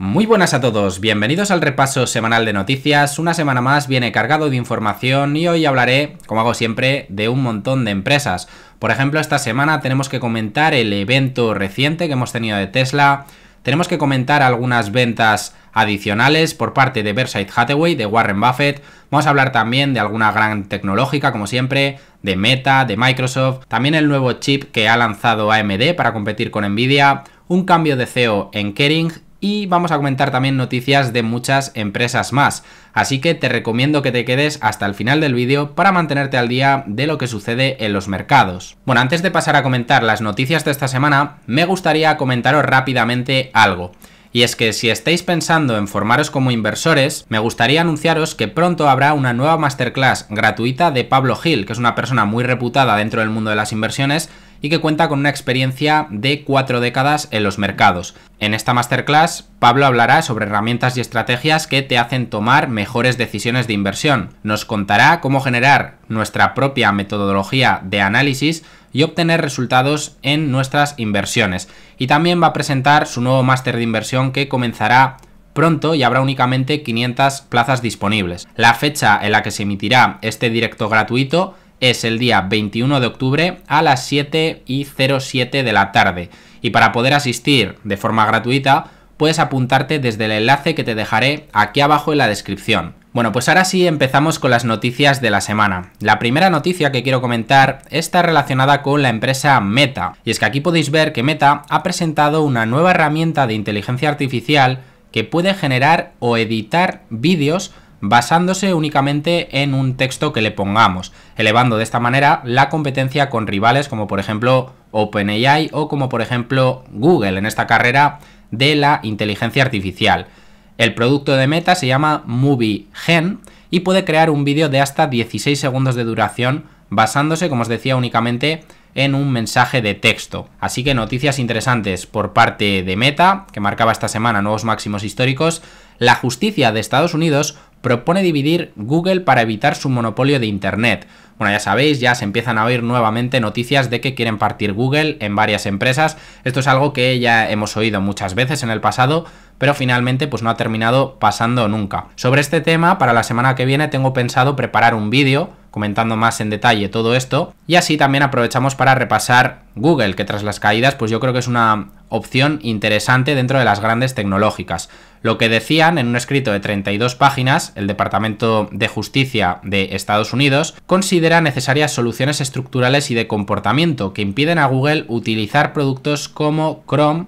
Muy buenas a todos, bienvenidos al repaso semanal de noticias. Una semana más viene cargado de información y hoy hablaré, como hago siempre, de un montón de empresas. Por ejemplo, esta semana tenemos que comentar el evento reciente que hemos tenido de Tesla, tenemos que comentar algunas ventas adicionales por parte de Berkshire Hathaway, de Warren Buffett. Vamos a hablar también de alguna gran tecnológica, como siempre, de Meta, de Microsoft. También el nuevo chip que ha lanzado AMD para competir con Nvidia. Un cambio de CEO en Kering y vamos a comentar también noticias de muchas empresas más. Así que te recomiendo que te quedes hasta el final del vídeo para mantenerte al día de lo que sucede en los mercados. Bueno, antes de pasar a comentar las noticias de esta semana, me gustaría comentaros rápidamente algo. Y es que si estáis pensando en formaros como inversores, me gustaría anunciaros que pronto habrá una nueva masterclass gratuita de Pablo Gil, que es una persona muy reputada dentro del mundo de las inversiones, y que cuenta con una experiencia de cuatro décadas en los mercados. En esta masterclass, Pablo hablará sobre herramientas y estrategias que te hacen tomar mejores decisiones de inversión. Nos contará cómo generar nuestra propia metodología de análisis y obtener resultados en nuestras inversiones. Y también va a presentar su nuevo máster de inversión que comenzará pronto y habrá únicamente 500 plazas disponibles. La fecha en la que se emitirá este directo gratuito es el día 21 de octubre a las 7 y 07 de la tarde. Y para poder asistir de forma gratuita, puedes apuntarte desde el enlace que te dejaré aquí abajo en la descripción. Bueno, pues ahora sí empezamos con las noticias de la semana. La primera noticia que quiero comentar está relacionada con la empresa Meta. Y es que aquí podéis ver que Meta ha presentado una nueva herramienta de inteligencia artificial que puede generar o editar vídeos basándose únicamente en un texto que le pongamos, elevando de esta manera la competencia con rivales como por ejemplo OpenAI o como por ejemplo Google en esta carrera de la inteligencia artificial. El producto de Meta se llama Movie Gen y puede crear un vídeo de hasta 16 segundos de duración basándose, como os decía, únicamente en un mensaje de texto. Así que noticias interesantes por parte de Meta, que marcaba esta semana nuevos máximos históricos. La justicia de Estados Unidos propone dividir Google para evitar su monopolio de Internet. Bueno, ya sabéis, ya se empiezan a oír nuevamente noticias de que quieren partir Google en varias empresas. Esto es algo que ya hemos oído muchas veces en el pasado, pero finalmente pues no ha terminado pasando nunca. Sobre este tema, para la semana que viene tengo pensado preparar un vídeo comentando más en detalle todo esto. Y así también aprovechamos para repasar Google, que tras las caídas, pues yo creo que es una opción interesante dentro de las grandes tecnológicas. Lo que decían en un escrito de 32 páginas, el Departamento de Justicia de Estados Unidos considera necesarias soluciones estructurales y de comportamiento que impiden a Google utilizar productos como Chrome,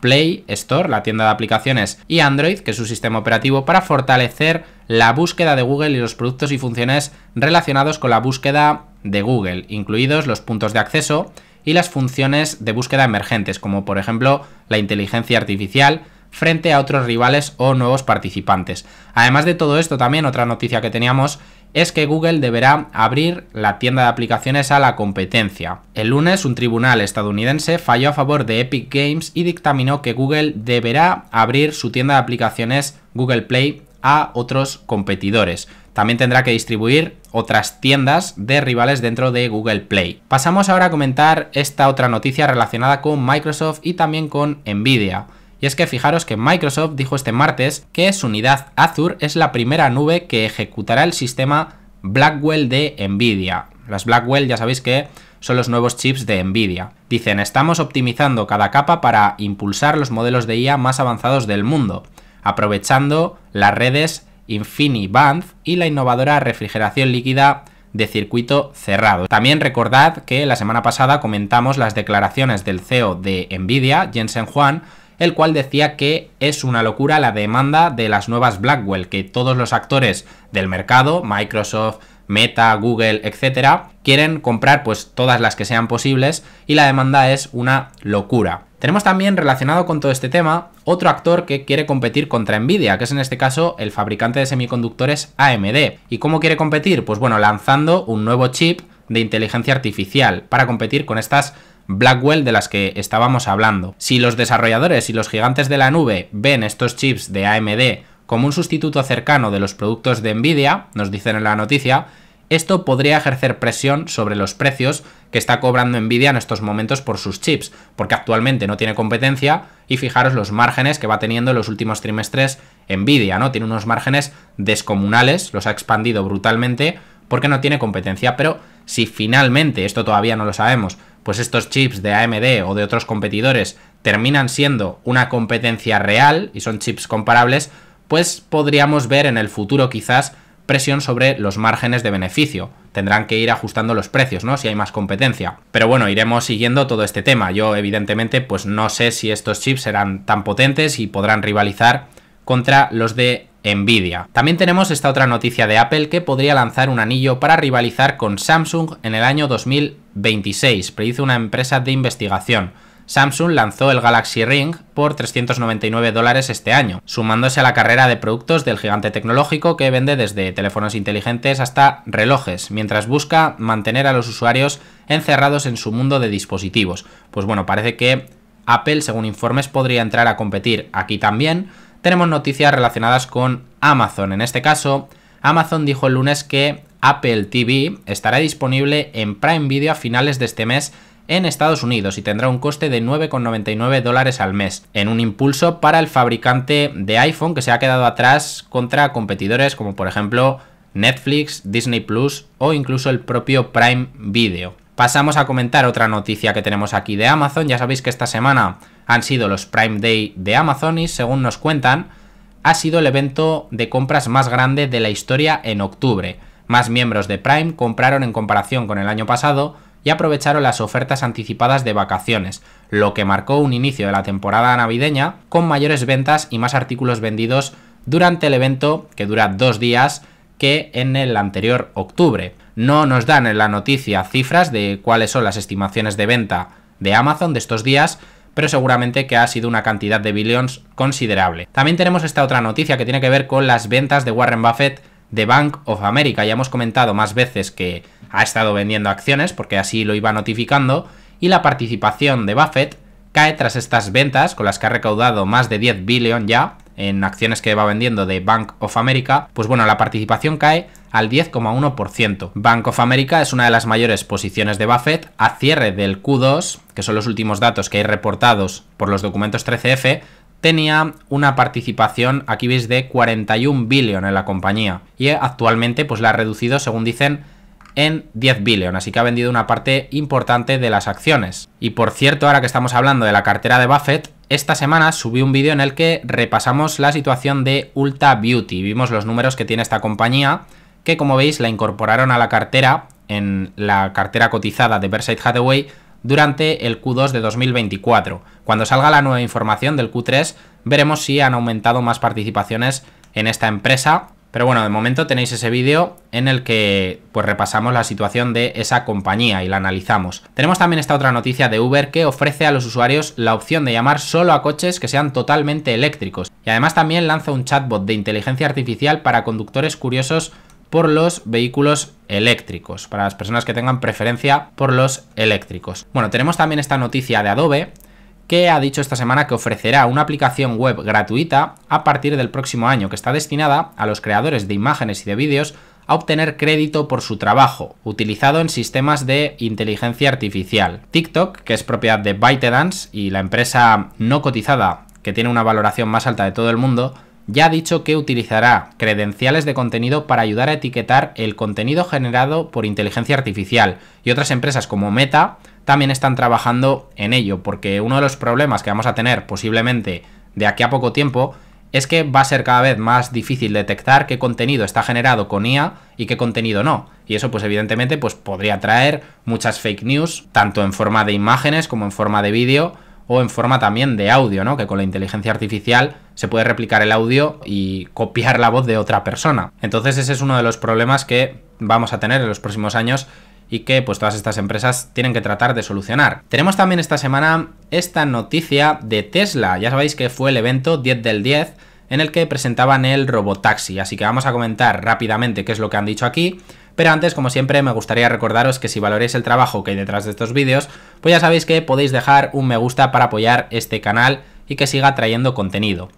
Play Store, la tienda de aplicaciones, y Android, que es su sistema operativo, para fortalecer la búsqueda de Google y los productos y funciones relacionados con la búsqueda de Google, incluidos los puntos de acceso y las funciones de búsqueda emergentes, como por ejemplo la inteligencia artificial, frente a otros rivales o nuevos participantes. Además de todo esto, también otra noticia que teníamos es que Google deberá abrir la tienda de aplicaciones a la competencia. El lunes un tribunal estadounidense falló a favor de Epic Games y dictaminó que Google deberá abrir su tienda de aplicaciones Google Play a otros competidores. También tendrá que distribuir otras tiendas de rivales dentro de Google Play. Pasamos ahora a comentar esta otra noticia relacionada con Microsoft y también con Nvidia. Y es que fijaros que Microsoft dijo este martes que su unidad Azure es la primera nube que ejecutará el sistema Blackwell de Nvidia. Las Blackwell ya sabéis que son los nuevos chips de Nvidia. Dicen, estamos optimizando cada capa para impulsar los modelos de IA más avanzados del mundo aprovechando las redes InfiniBand y la innovadora refrigeración líquida de circuito cerrado. También recordad que la semana pasada comentamos las declaraciones del CEO de Nvidia, Jensen Juan, el cual decía que es una locura la demanda de las nuevas Blackwell, que todos los actores del mercado, Microsoft, Meta, Google, etcétera, quieren comprar pues todas las que sean posibles y la demanda es una locura. Tenemos también relacionado con todo este tema otro actor que quiere competir contra Nvidia, que es en este caso el fabricante de semiconductores AMD. ¿Y cómo quiere competir? Pues bueno, lanzando un nuevo chip de inteligencia artificial para competir con estas Blackwell de las que estábamos hablando. Si los desarrolladores y los gigantes de la nube ven estos chips de AMD como un sustituto cercano de los productos de Nvidia, nos dicen en la noticia, esto podría ejercer presión sobre los precios que está cobrando Nvidia en estos momentos por sus chips, porque actualmente no tiene competencia y fijaros los márgenes que va teniendo en los últimos trimestres Nvidia, ¿no? Tiene unos márgenes descomunales, los ha expandido brutalmente porque no tiene competencia, pero si finalmente, esto todavía no lo sabemos, pues estos chips de AMD o de otros competidores terminan siendo una competencia real y son chips comparables, pues podríamos ver en el futuro quizás presión sobre los márgenes de beneficio. Tendrán que ir ajustando los precios, ¿no? Si hay más competencia. Pero bueno, iremos siguiendo todo este tema. Yo evidentemente pues no sé si estos chips serán tan potentes y podrán rivalizar contra los de Nvidia. También tenemos esta otra noticia de Apple que podría lanzar un anillo para rivalizar con Samsung en el año 2026, predice una empresa de investigación. Samsung lanzó el Galaxy Ring por 399 dólares este año, sumándose a la carrera de productos del gigante tecnológico que vende desde teléfonos inteligentes hasta relojes, mientras busca mantener a los usuarios encerrados en su mundo de dispositivos. Pues bueno, parece que Apple, según informes, podría entrar a competir aquí también. Tenemos noticias relacionadas con Amazon. En este caso, Amazon dijo el lunes que Apple TV estará disponible en Prime Video a finales de este mes en Estados Unidos y tendrá un coste de 9,99 dólares al mes, en un impulso para el fabricante de iPhone que se ha quedado atrás contra competidores como por ejemplo Netflix, Disney Plus o incluso el propio Prime Video. Pasamos a comentar otra noticia que tenemos aquí de Amazon. Ya sabéis que esta semana han sido los Prime Day de Amazon y según nos cuentan, ha sido el evento de compras más grande de la historia en octubre. Más miembros de Prime compraron en comparación con el año pasado y aprovecharon las ofertas anticipadas de vacaciones, lo que marcó un inicio de la temporada navideña con mayores ventas y más artículos vendidos durante el evento que dura dos días que en el anterior octubre. No nos dan en la noticia cifras de cuáles son las estimaciones de venta de Amazon de estos días, pero seguramente que ha sido una cantidad de billions considerable. También tenemos esta otra noticia que tiene que ver con las ventas de Warren Buffett de Bank of America. Ya hemos comentado más veces que ha estado vendiendo acciones porque así lo iba notificando y la participación de Buffett cae tras estas ventas con las que ha recaudado más de 10 billion ya en acciones que va vendiendo de Bank of America, pues bueno, la participación cae al 10,1%. Bank of America es una de las mayores posiciones de Buffett a cierre del Q2, que son los últimos datos que hay reportados por los documentos 13F, tenía una participación, aquí veis, de 41 billion en la compañía y actualmente pues la ha reducido, según dicen, en 10 billion, así que ha vendido una parte importante de las acciones. Y por cierto, ahora que estamos hablando de la cartera de Buffett, esta semana subí un vídeo en el que repasamos la situación de Ulta Beauty, vimos los números que tiene esta compañía, que como veis la incorporaron a la cartera, en la cartera cotizada de Berkshire Hathaway, durante el Q2 de 2024. Cuando salga la nueva información del Q3 veremos si han aumentado más participaciones en esta empresa. Pero bueno, de momento tenéis ese vídeo en el que pues repasamos la situación de esa compañía y la analizamos. Tenemos también esta otra noticia de Uber que ofrece a los usuarios la opción de llamar solo a coches que sean totalmente eléctricos. Y además también lanza un chatbot de inteligencia artificial para conductores curiosos por los vehículos eléctricos, para las personas que tengan preferencia por los eléctricos. Bueno, tenemos también esta noticia de Adobe, que ha dicho esta semana que ofrecerá una aplicación web gratuita a partir del próximo año, que está destinada a los creadores de imágenes y de vídeos a obtener crédito por su trabajo, utilizado en sistemas de inteligencia artificial. TikTok, que es propiedad de ByteDance y la empresa no cotizada que tiene una valoración más alta de todo el mundo, ya ha dicho que utilizará credenciales de contenido para ayudar a etiquetar el contenido generado por inteligencia artificial y otras empresas como Meta también están trabajando en ello porque uno de los problemas que vamos a tener posiblemente de aquí a poco tiempo es que va a ser cada vez más difícil detectar qué contenido está generado con IA y qué contenido no. Y eso pues evidentemente pues podría traer muchas fake news, tanto en forma de imágenes como en forma de vídeo, o en forma también de audio, ¿no? Que con la inteligencia artificial se puede replicar el audio y copiar la voz de otra persona. Entonces ese es uno de los problemas que vamos a tener en los próximos años y que pues todas estas empresas tienen que tratar de solucionar. Tenemos también esta semana esta noticia de Tesla. Ya sabéis que fue el evento 10 del 10 en el que presentaban el robotaxi, así que vamos a comentar rápidamente qué es lo que han dicho aquí. Pero antes, como siempre, me gustaría recordaros que si valoréis el trabajo que hay detrás de estos vídeos, pues ya sabéis que podéis dejar un me gusta para apoyar este canal y que siga trayendo contenido.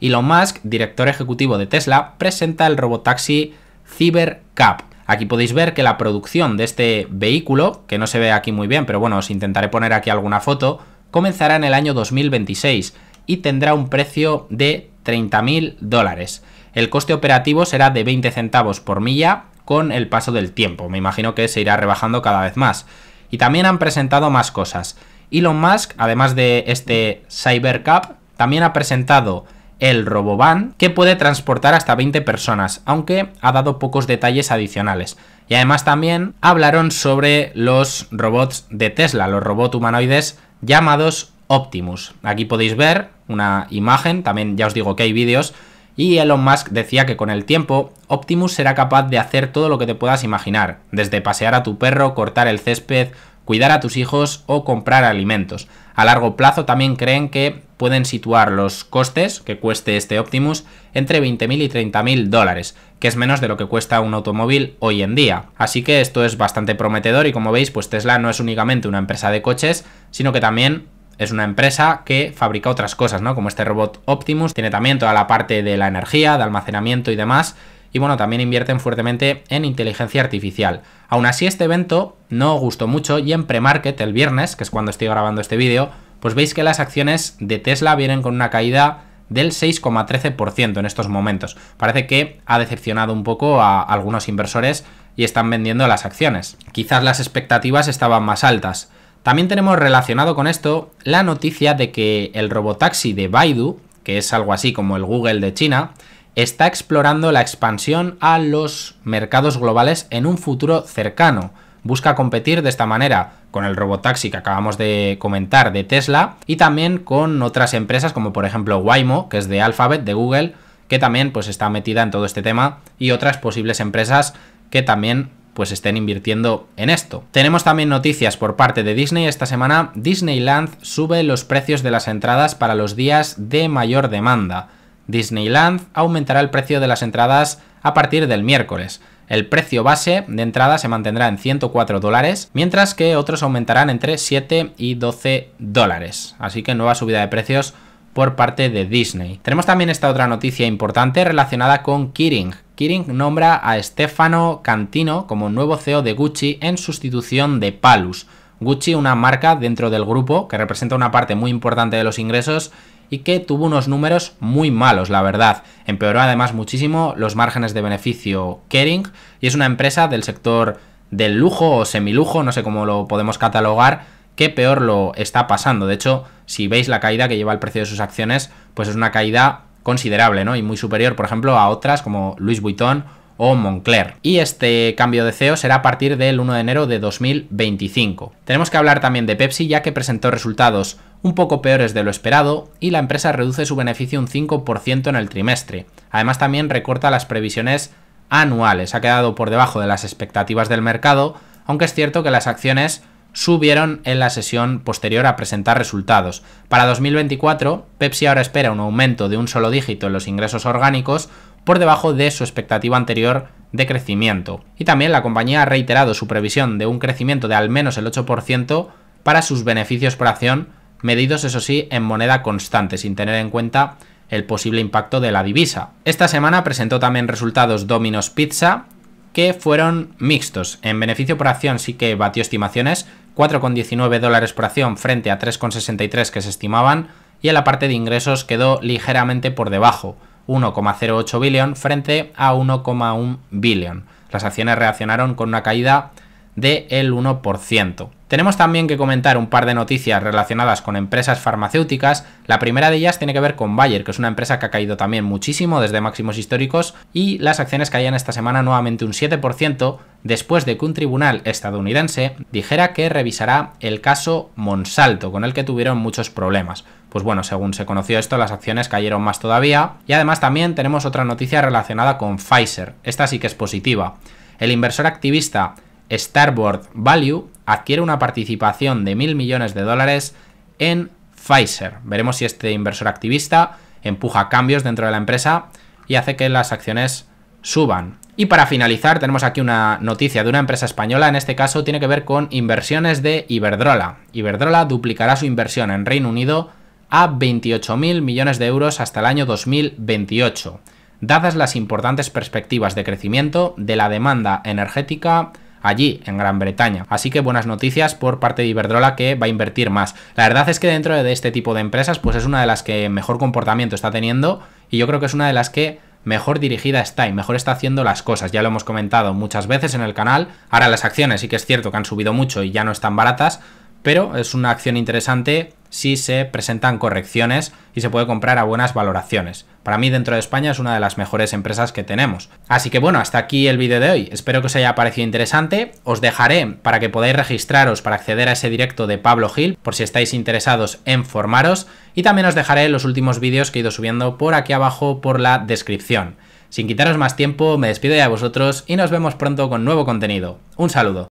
Elon Musk, director ejecutivo de Tesla, presenta el robotaxi CyberCab. Aquí podéis ver que la producción de este vehículo, que no se ve aquí muy bien, pero bueno, os intentaré poner aquí alguna foto, comenzará en el año 2026 y tendrá un precio de 30.000 dólares. El coste operativo será de 20 centavos por milla con el paso del tiempo. Me imagino que se irá rebajando cada vez más. Y también han presentado más cosas. Elon Musk, además de este CyberCup, también ha presentado el RoboBan, que puede transportar hasta 20 personas, aunque ha dado pocos detalles adicionales. Y además también hablaron sobre los robots de Tesla, los robots humanoides llamados Optimus. Aquí podéis ver una imagen, también ya os digo que hay vídeos y Elon Musk decía que con el tiempo, Optimus será capaz de hacer todo lo que te puedas imaginar, desde pasear a tu perro, cortar el césped, cuidar a tus hijos o comprar alimentos. A largo plazo también creen que pueden situar los costes que cueste este Optimus entre 20.000 y 30.000 dólares, que es menos de lo que cuesta un automóvil hoy en día. Así que esto es bastante prometedor y como veis, pues Tesla no es únicamente una empresa de coches, sino que también es una empresa que fabrica otras cosas, ¿no? Como este robot Optimus, tiene también toda la parte de la energía, de almacenamiento y demás. Y bueno, también invierten fuertemente en inteligencia artificial. Aún así, este evento no gustó mucho y en premarket el viernes, que es cuando estoy grabando este vídeo, pues veis que las acciones de Tesla vienen con una caída del 6,13% en estos momentos. Parece que ha decepcionado un poco a algunos inversores y están vendiendo las acciones. Quizás las expectativas estaban más altas. También tenemos relacionado con esto la noticia de que el robotaxi de Baidu, que es algo así como el Google de China, está explorando la expansión a los mercados globales en un futuro cercano. Busca competir de esta manera con el robotaxi que acabamos de comentar de Tesla y también con otras empresas como por ejemplo Waymo, que es de Alphabet, de Google, que también pues está metida en todo este tema y otras posibles empresas que también pues estén invirtiendo en esto. Tenemos también noticias por parte de Disney. Esta semana Disneyland sube los precios de las entradas para los días de mayor demanda. Disneyland aumentará el precio de las entradas a partir del miércoles. El precio base de entrada se mantendrá en 104 dólares, mientras que otros aumentarán entre 7 y 12 dólares. Así que nueva subida de precios por parte de Disney. Tenemos también esta otra noticia importante relacionada con Kiring. Kering nombra a Stefano Cantino como nuevo CEO de Gucci en sustitución de Palus. Gucci, una marca dentro del grupo que representa una parte muy importante de los ingresos y que tuvo unos números muy malos, la verdad. Empeoró además muchísimo los márgenes de beneficio Kering y es una empresa del sector del lujo o semilujo, no sé cómo lo podemos catalogar, que peor lo está pasando. De hecho, si veis la caída que lleva el precio de sus acciones, pues es una caída considerable, ¿no? Y muy superior, por ejemplo, a otras como Louis Vuitton o Moncler. Y este cambio de CEO será a partir del 1 de enero de 2025. Tenemos que hablar también de Pepsi ya que presentó resultados un poco peores de lo esperado y la empresa reduce su beneficio un 5% en el trimestre. Además también recorta las previsiones anuales, ha quedado por debajo de las expectativas del mercado, aunque es cierto que las acciones subieron en la sesión posterior a presentar resultados. Para 2024, Pepsi ahora espera un aumento de un solo dígito en los ingresos orgánicos por debajo de su expectativa anterior de crecimiento. Y también la compañía ha reiterado su previsión de un crecimiento de al menos el 8% para sus beneficios por acción, medidos eso sí en moneda constante, sin tener en cuenta el posible impacto de la divisa. Esta semana presentó también resultados Domino's Pizza, que fueron mixtos. En beneficio por acción sí que batió estimaciones, 4,19 dólares por acción frente a 3,63 que se estimaban, y en la parte de ingresos quedó ligeramente por debajo, 1,08 billón frente a 1,1 billón. Las acciones reaccionaron con una caída del 1%. Tenemos también que comentar un par de noticias relacionadas con empresas farmacéuticas. La primera de ellas tiene que ver con Bayer, que es una empresa que ha caído también muchísimo desde máximos históricos y las acciones caían esta semana nuevamente un 7% después de que un tribunal estadounidense dijera que revisará el caso Monsalto, con el que tuvieron muchos problemas. Pues bueno, según se conoció esto, las acciones cayeron más todavía. Y además también tenemos otra noticia relacionada con Pfizer. Esta sí que es positiva. El inversor activista Starboard Value adquiere una participación de mil millones de dólares en Pfizer. Veremos si este inversor activista empuja cambios dentro de la empresa y hace que las acciones suban. Y para finalizar, tenemos aquí una noticia de una empresa española, en este caso tiene que ver con inversiones de Iberdrola. Iberdrola duplicará su inversión en Reino Unido a 28.000 millones de euros hasta el año 2028, dadas las importantes perspectivas de crecimiento de la demanda energética allí en Gran Bretaña. Así que buenas noticias por parte de Iberdrola que va a invertir más. La verdad es que dentro de este tipo de empresas pues es una de las que mejor comportamiento está teniendo y yo creo que es una de las que mejor dirigida está y mejor está haciendo las cosas. Ya lo hemos comentado muchas veces en el canal. Ahora las acciones sí que es cierto que han subido mucho y ya no están baratas, pero es una acción interesante si se presentan correcciones y se puede comprar a buenas valoraciones. Para mí dentro de España es una de las mejores empresas que tenemos. Así que bueno, hasta aquí el vídeo de hoy. Espero que os haya parecido interesante. Os dejaré para que podáis registraros para acceder a ese directo de Pablo Gil por si estáis interesados en formaros. Y también os dejaré los últimos vídeos que he ido subiendo por aquí abajo por la descripción. Sin quitaros más tiempo, me despido ya de vosotros y nos vemos pronto con nuevo contenido. Un saludo.